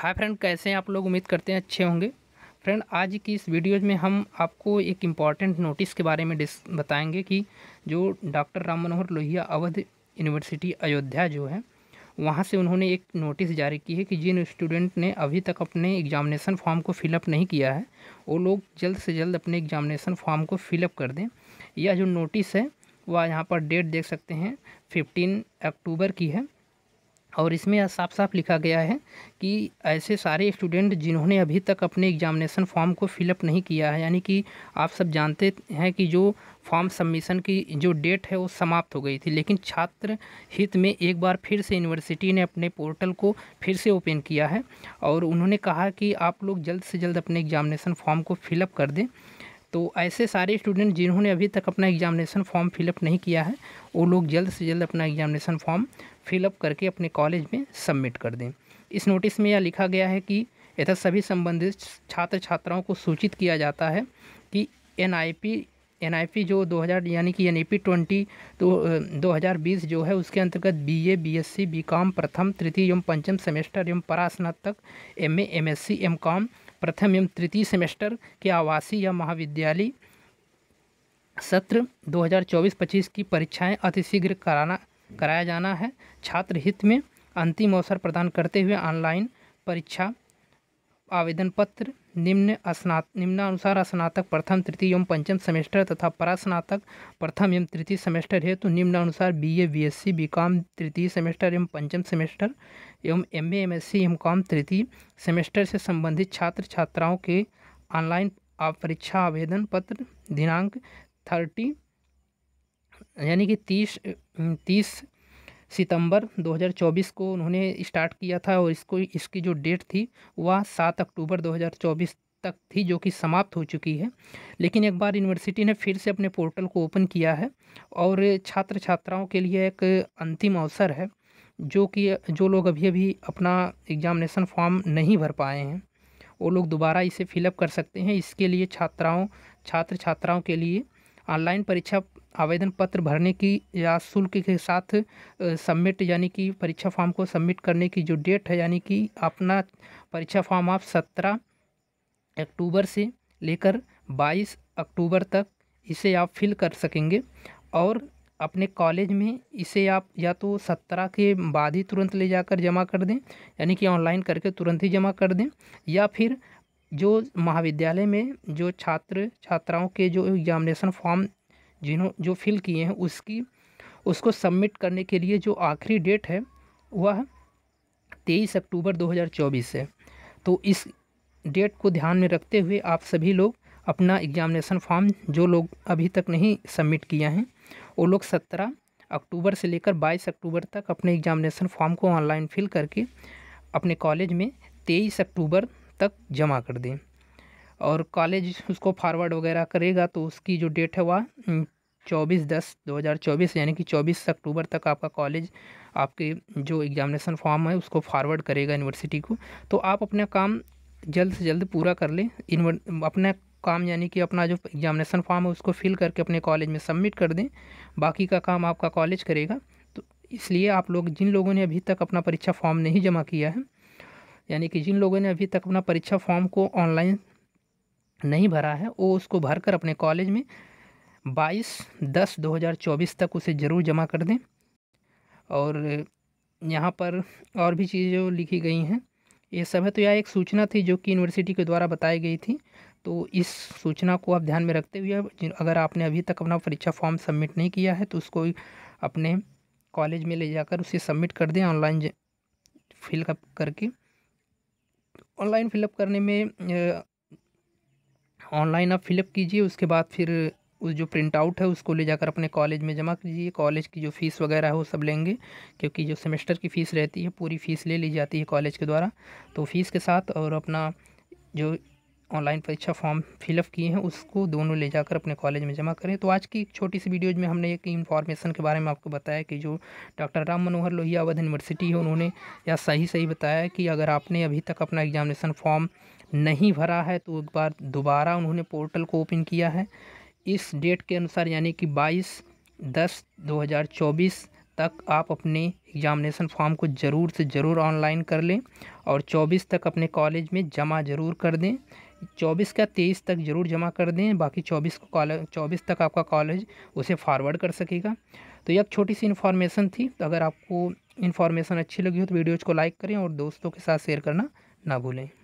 hi friend कैसे हैं आप लोग उम्मीद करते हैं अच्छे होंगे फ्रेंड आज की इस वीडियोज में हम आपको एक इम्पॉर्टेंट नोटिस के बारे में डिस बताएंगे कि जो डॉक्टर राम मनोहर लोहिया अवध यूनिवर्सिटी अयोध्या जो है वहाँ से उन्होंने एक नोटिस जारी की है कि जिन स्टूडेंट ने अभी तक अपने एग्जामिनेशन फॉर्म को फिलअप नहीं किया है वो लोग जल्द से जल्द अपने एग्जामिनेशन फॉर्म को फिलअप कर दें यह जो नोटिस है वह यहाँ पर डेट देख सकते हैं फिफ्टीन अक्टूबर की है और इसमें साफ साफ लिखा गया है कि ऐसे सारे स्टूडेंट जिन्होंने अभी तक अपने एग्जामिनेशन फॉर्म को फिलअप नहीं किया है यानी कि आप सब जानते हैं कि जो फॉर्म सबमिशन की जो डेट है वो समाप्त हो गई थी लेकिन छात्र हित में एक बार फिर से यूनिवर्सिटी ने अपने पोर्टल को फिर से ओपन किया है और उन्होंने कहा कि आप लोग जल्द से जल्द अपने एग्जामिनेशन फॉर्म को फिलअप कर दें तो ऐसे सारे स्टूडेंट जिन्होंने अभी तक अपना एग्जामिनेशन फॉर्म फिलअप नहीं किया है वो लोग जल्द से जल्द अपना एग्जामिनेशन फॉर्म फिलअप करके अपने कॉलेज में सबमिट कर दें इस नोटिस में यह लिखा गया है कि यथा सभी संबंधित छात्र छात्राओं को सूचित किया जाता है कि N I P N I P जो 2000 यानी कि एन ई पी ट्वेंटी तो दो हज़ार बीस जो है उसके अंतर्गत B A B S C B com प्रथम तृतीय एवं पंचम सेमेस्टर एवं परास्नातक M A M S C M com प्रथम एवं तृतीय सेमेस्टर के आवासीय या महाविद्यालय सत्र 2024-25 की परीक्षाएं अतिशीघ्र कराना कराया जाना है छात्र हित में अंतिम अवसर प्रदान करते हुए ऑनलाइन परीक्षा आवेदन पत्र निम्न स्नात निम्नानुसार स्नातक प्रथम तृतीय एवं पंचम सेमेस्टर तथा परास्नातक प्रथम एवं तृतीय सेमेस्टर हेतु निम्नानुसार B A B S C B com तृतीय सेमेस्टर एवं पंचम सेमेस्टर एवं M A M S C M com तृतीय सेमेस्टर से संबंधित छात्र छात्राओं के ऑनलाइन परीक्षा आवेदन पत्र दिनांक थर्टी यानी कि तीस तीस सितंबर 2024 को उन्होंने स्टार्ट किया था और इसको इसकी जो डेट थी वह सात अक्टूबर 2024 तक थी जो कि समाप्त हो चुकी है लेकिन एक बार यूनिवर्सिटी ने फिर से अपने पोर्टल को ओपन किया है और छात्र छात्राओं के लिए एक अंतिम अवसर है जो कि जो लोग अभी अभी अपना एग्जामिनेशन फॉर्म नहीं भर पाए हैं वो लोग दोबारा इसे फिलअप कर सकते हैं इसके लिए छात्राओं छात्र छात्राओं के लिए ऑनलाइन परीक्षा आवेदन पत्र भरने की या शुल्क के साथ सबमिट यानी कि परीक्षा फॉर्म को सबमिट करने की जो डेट है यानी कि अपना परीक्षा फॉर्म आप सत्रह अक्टूबर से लेकर बाईस अक्टूबर तक इसे आप फिल कर सकेंगे और अपने कॉलेज में इसे आप या तो सत्रह के बाद ही तुरंत ले जाकर जमा कर दें यानी कि ऑनलाइन करके तुरंत ही जमा कर दें या फिर जो महाविद्यालय में जो छात्र छात्राओं के जो एग्जामिनेशन फॉर्म जिन्हों जो फिल किए हैं उसकी उसको सबमिट करने के लिए जो आखिरी डेट है वह तेईस अक्टूबर 2024 है तो इस डेट को ध्यान में रखते हुए आप सभी लोग अपना एग्जामिनेशन फॉर्म जो लोग अभी तक नहीं सबमिट किया हैं वो लोग सत्रह अक्टूबर से लेकर बाईस अक्टूबर तक अपने एग्जामिनेशन फॉर्म को ऑनलाइन फिल करके अपने कॉलेज में तेईस अक्टूबर तक जमा कर दें और कॉलेज उसको फॉरवर्ड वगैरह करेगा तो उसकी जो डेट है वह हम्म, चौबीस दस दो हज़ार चौबीस यानी कि चौबीस अक्टूबर तक आपका कॉलेज आपके जो एग्जामिनेशन फॉर्म है उसको फॉरवर्ड करेगा यूनिवर्सिटी को तो आप अपना काम जल्द से जल्द पूरा कर लें अपना काम यानी कि अपना जो एग्जामिनेशन फॉर्म है उसको फिल करके अपने कॉलेज में सबमिट कर दें बाकी का काम आपका कॉलेज करेगा तो इसलिए आप लोग जिन लोगों ने अभी तक अपना परीक्षा फॉर्म नहीं जमा किया है यानी कि जिन लोगों ने अभी तक अपना परीक्षा फॉर्म को ऑनलाइन नहीं भरा है वो उसको भरकर अपने कॉलेज में 22 दस 2024 तक उसे ज़रूर जमा कर दें और यहाँ पर और भी चीज़ें लिखी गई हैं ये सब है तो यह एक सूचना थी जो कि यूनिवर्सिटी के द्वारा बताई गई थी तो इस सूचना को आप ध्यान में रखते हुए अगर आपने अभी तक अपना परीक्षा फॉर्म सबमिट नहीं किया है तो उसको अपने कॉलेज में ले जाकर उसे सबमिट कर दें ऑनलाइन फिलअप करके ऑनलाइन फिलअप करने में ऑनलाइन आप फिलअप कीजिए उसके बाद फिर उस जो प्रिंट आउट है उसको ले जाकर अपने कॉलेज में जमा कीजिए कॉलेज की जो फ़ीस वगैरह है वो सब लेंगे क्योंकि जो सेमेस्टर की फ़ीस रहती है पूरी फ़ीस ले ली जाती है कॉलेज के द्वारा तो फ़ीस के साथ और अपना जो ऑनलाइन परीक्षा फॉर्म फिलअप किए हैं उसको दोनों ले जाकर अपने कॉलेज में जमा करें तो आज की एक छोटी सी वीडियोज में हमने एक इन्फॉर्मेशन के बारे में आपको बताया कि जो डॉक्टर राम मनोहर लोहिया अवध यूनिवर्सिटी है उन्होंने यह सही सही बताया कि अगर आपने अभी तक अपना एग्जामिनेशन फॉर्म नहीं भरा है तो एक बार दोबारा उन्होंने पोर्टल को ओपन किया है इस डेट के अनुसार यानी कि 22 दस 2024 तक आप अपने एग्जामिनेशन फॉर्म को ज़रूर से ज़रूर ऑनलाइन कर लें और 24 तक अपने कॉलेज में जमा ज़रूर कर दें 24 का 23 तक ज़रूर जमा कर दें बाकी 24 को कॉलेज चौबीस तक आपका कॉलेज उसे फॉरवर्ड कर सकेगा तो यह छोटी सी इन्फॉर्मेशन थी तो अगर आपको इन्फॉर्मेशन अच्छी लगी हो तो वीडियोज़ को लाइक करें और दोस्तों के साथ शेयर करना ना भूलें